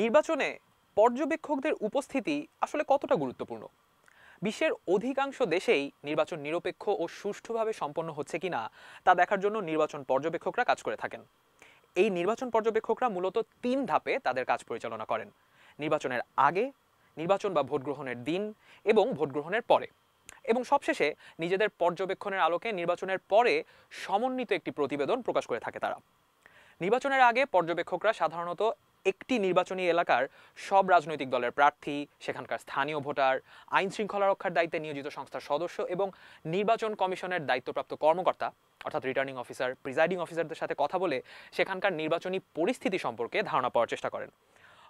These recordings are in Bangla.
নির্বাচনে পর্যবেক্ষকদের উপস্থিতি আসলে কতটা গুরুত্বপূর্ণ বিশ্বের অধিকাংশ দেশেই নির্বাচন নিরপেক্ষ ও সুষ্ঠুভাবে সম্পন্ন হচ্ছে কিনা তা দেখার জন্য নির্বাচন পর্যবেক্ষকরা কাজ করে থাকেন এই নির্বাচন পর্যবেক্ষকরা মূলত তিন ধাপে তাদের কাজ পরিচালনা করেন নির্বাচনের আগে নির্বাচন বা ভোটগ্রহণের দিন এবং ভোটগ্রহণের পরে এবং সবশেষে নিজেদের পর্যবেক্ষণের আলোকে নির্বাচনের পরে সমন্বিত একটি প্রতিবেদন প্রকাশ করে থাকে তারা নির্বাচনের আগে পর্যবেক্ষকরা সাধারণত একটি নির্বাচনী এলাকার সব রাজনৈতিক দলের প্রার্থী সেখানকার স্থানীয় ভোটার আইন শৃঙ্খলা রক্ষার দায়িত্বে নিয়োজিত সংস্থার সদস্য এবং নির্বাচন কমিশনের দায়িত্বপ্রাপ্ত কর্মকর্তা অর্থাৎ রিটার্নিং অফিসার প্রিজাইডিং অফিসারদের সাথে কথা বলে সেখানকার নির্বাচনী পরিস্থিতি সম্পর্কে ধারণা পাওয়ার চেষ্টা করেন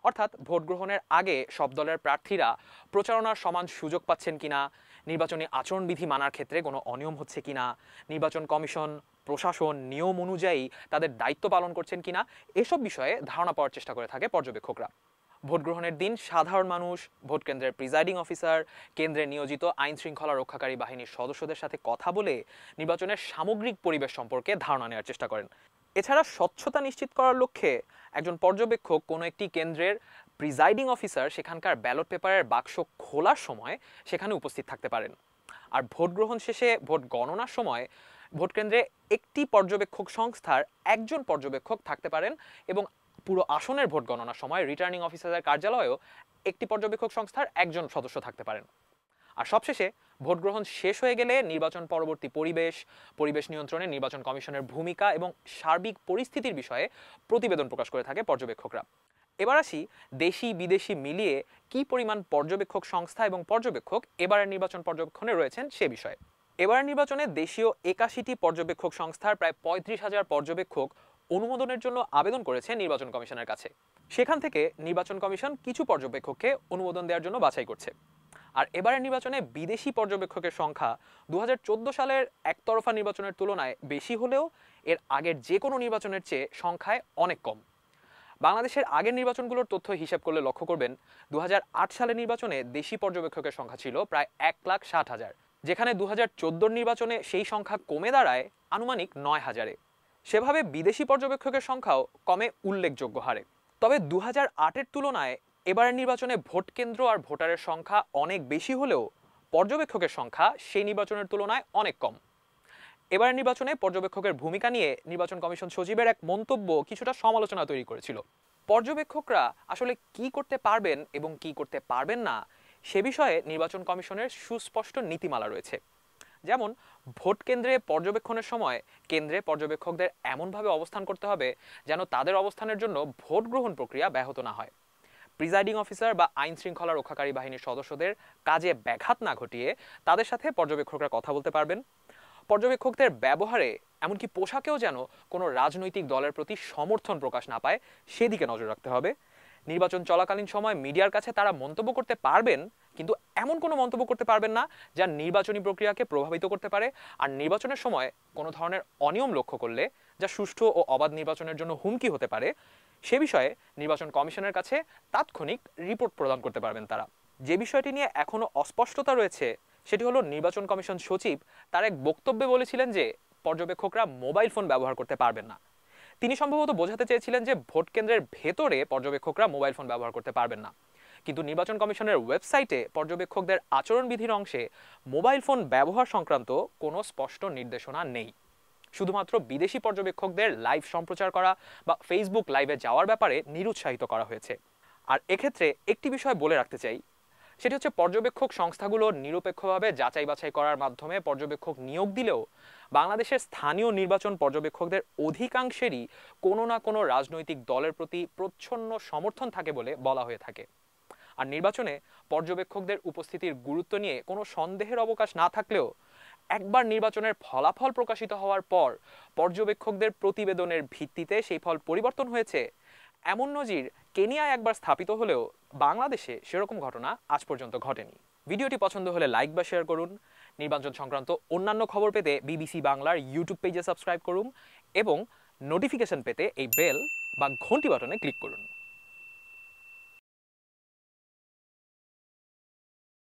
অর্থাৎ ভোট গ্রহণের আগে সব দলের প্রার্থীরা প্রচারণার সমান সুযোগ পাচ্ছেন কিনা নির্বাচনী আচরণবিধি মানার ক্ষেত্রে কোনো অনিয়ম হচ্ছে না নির্বাচন কমিশন প্রশাসন নিয়ম অনুযায়ী তাদের দায়িত্ব পালন করছেন না এসব বিষয়ে ধারণা পাওয়ার চেষ্টা করে থাকে পর্যবেক্ষকরা ভোট গ্রহণের দিন সাধারণ মানুষ ভোট কেন্দ্রের প্রিজাইডিং অফিসার কেন্দ্রে নিয়োজিত আইন শৃঙ্খলা রক্ষাকারী বাহিনীর সদস্যদের সাথে কথা বলে নির্বাচনের সামগ্রিক পরিবেশ সম্পর্কে ধারণা নেওয়ার চেষ্টা করেন এছাড়া স্বচ্ছতা নিশ্চিত করার লক্ষ্যে একজন পর্যবেক্ষক কোনো একটি কেন্দ্রের প্রিজাইডিং অফিসার সেখানকার ব্যালট পেপারের বাক্স খোলার সময় সেখানে উপস্থিত থাকতে পারেন আর ভোট গ্রহণ শেষে ভোট গণনার সময় ভোট কেন্দ্রে একটি পর্যবেক্ষক সংস্থার একজন পর্যবেক্ষক থাকতে পারেন এবং পুরো আসনের ভোট গণনার সময় রিটার্নিং অফিসারের কার্যালয়েও একটি পর্যবেক্ষক সংস্থার একজন সদস্য থাকতে পারেন আর সবশেষে ভোট গ্রহণ শেষ হয়ে গেলে নির্বাচন পরবর্তী পরিবেশ পরিবেশ নিয়ন্ত্রণে নির্বাচন কমিশনের ভূমিকা এবং সার্বিক পরিস্থিতির বিষয়ে প্রতিবেদন প্রকাশ করে থাকে পর্যবেক্ষকরা এবার আসি দেশি বিদেশি মিলিয়ে কি পরিমাণ পর্যবেক্ষক সংস্থা এবং পর্যবেক্ষক এবারের নির্বাচন পর্যবেক্ষণে রয়েছেন সে বিষয়ে এবারের নির্বাচনে দেশীয় একাশিটি পর্যবেক্ষক সংস্থার প্রায় পঁয়ত্রিশ হাজার পর্যবেক্ষক অনুমোদনের জন্য আবেদন করেছে নির্বাচন কমিশনের কাছে সেখান থেকে নির্বাচন কমিশন কিছু পর্যবেক্ষককে অনুমোদন দেওয়ার জন্য বাছাই করছে আর এবারের নির্বাচনে বিদেশি পর্যবেক্ষকের সংখ্যা দু সালের একতরফা নির্বাচনের তুলনায় বেশি হলেও এর আগের যে কোনো নির্বাচনের চেয়ে সংখ্যায় অনেক কম বাংলাদেশের আগের নির্বাচনগুলোর তথ্য হিসেব করলে লক্ষ্য করবেন দু সালের নির্বাচনে দেশি পর্যবেক্ষকের সংখ্যা ছিল প্রায় এক লাখ ষাট হাজার যেখানে দু হাজার নির্বাচনে সেই সংখ্যা কমে দাঁড়ায় আনুমানিক নয় হাজারে সেভাবে বিদেশি পর্যবেক্ষকের সংখ্যাও কমে উল্লেখযোগ্য হারে তবে দু হাজার তুলনায় এবারের নির্বাচনে ভোট কেন্দ্র আর ভোটারের সংখ্যা অনেক বেশি হলেও পর্যবেক্ষকের সংখ্যা সেই নির্বাচনের তুলনায় অনেক কম এবারের নির্বাচনে পর্যবেক্ষকের ভূমিকা নিয়ে নির্বাচন কমিশন সচিবের এক মন্তব্য কিছুটা সমালোচনা তৈরি করেছিল পর্যবেক্ষকরা আসলে কি করতে পারবেন এবং কি করতে পারবেন না সে বিষয়ে নির্বাচন কমিশনের সুস্পষ্ট নীতিমালা রয়েছে যেমন ভোট কেন্দ্রে পর্যবেক্ষণের সময় কেন্দ্রে পর্যবেক্ষকদের এমনভাবে অবস্থান করতে হবে যেন তাদের অবস্থানের জন্য ভোট গ্রহণ প্রক্রিয়া ব্যাহত না হয় প্রিজাইডিং অফিসার বা আইন শৃঙ্খলা রক্ষাকারী বাহিনীর সদস্যদের কাজে ব্যাঘাত না ঘটিয়ে তাদের সাথে পর্যবেক্ষকরা কথা বলতে পারবেন পর্যবেক্ষকদের ব্যবহারে এমনকি পোশাকেও যেন কোনো রাজনৈতিক দলের প্রতি সমর্থন প্রকাশ না পায় সেদিকে নজর রাখতে হবে নির্বাচন চলাকালীন সময় মিডিয়ার কাছে তারা মন্তব্য করতে পারবেন কিন্তু এমন কোনো মন্তব্য করতে পারবেন না যা নির্বাচনী প্রক্রিয়াকে প্রভাবিত করতে পারে আর নির্বাচনের সময় কোনো ধরনের অনিয়ম লক্ষ্য করলে যা সুষ্ঠু ও অবাধ নির্বাচনের জন্য হুমকি হতে পারে সে বিষয়ে নির্বাচন কমিশনের কাছে তাৎক্ষণিক রিপোর্ট প্রদান করতে পারবেন তারা যে বিষয়টি নিয়ে এখনও অস্পষ্টতা রয়েছে সেটি হলো নির্বাচন কমিশন সচিব তার এক বক্তব্যে বলেছিলেন যে পর্যবেক্ষকরা মোবাইল ফোন ব্যবহার করতে পারবেন না তিনি সম্ভবত বোঝাতে চেয়েছিলেন যে ভোট কেন্দ্রের ভেতরে পর্যবেক্ষকরা মোবাইল ফোন ব্যবহার করতে পারবেন না কিন্তু নির্বাচন কমিশনের ওয়েবসাইটে পর্যবেক্ষকদের আচরণবিধির অংশে মোবাইল ফোন ব্যবহার সংক্রান্ত কোনো স্পষ্ট নির্দেশনা নেই শুধুমাত্র বিদেশি পর্যবেক্ষকদের লাইভ সম্প্রচার করা বা ফেসবুক লাইভে যাওয়ার ব্যাপারে নিরুৎসাহিত করা হয়েছে আর এক্ষেত্রে একটি বিষয় বলে রাখতে চাই সেটি হচ্ছে পর্যবেক্ষক সংস্থাগুলো নিরপেক্ষভাবে যাচাই বাছাই করার মাধ্যমে পর্যবেক্ষক নিয়োগ দিলেও বাংলাদেশের স্থানীয় নির্বাচন পর্যবেক্ষকদের অধিকাংশেরই কোনো না কোনো রাজনৈতিক দলের প্রতি প্রচ্ছন্ন সমর্থন থাকে বলে বলা হয়ে থাকে আর নির্বাচনে পর্যবেক্ষকদের উপস্থিতির গুরুত্ব নিয়ে কোনো সন্দেহের অবকাশ না থাকলেও একবার নির্বাচনের ফলাফল প্রকাশিত হওয়ার পর পর্যবেক্ষকদের প্রতিবেদনের ভিত্তিতে সেই ফল পরিবর্তন হয়েছে এমন নজির কেনিয়ায় একবার স্থাপিত হলেও বাংলাদেশে সেরকম ঘটনা আজ পর্যন্ত ঘটেনি ভিডিওটি পছন্দ হলে লাইক বা শেয়ার করুন নির্বাচন সংক্রান্ত অন্যান্য খবর পেতে বিবিসি বাংলার ইউটিউব পেজে সাবস্ক্রাইব করুন এবং নোটিফিকেশন পেতে এই বেল বা ঘন্টি বাটনে ক্লিক করুন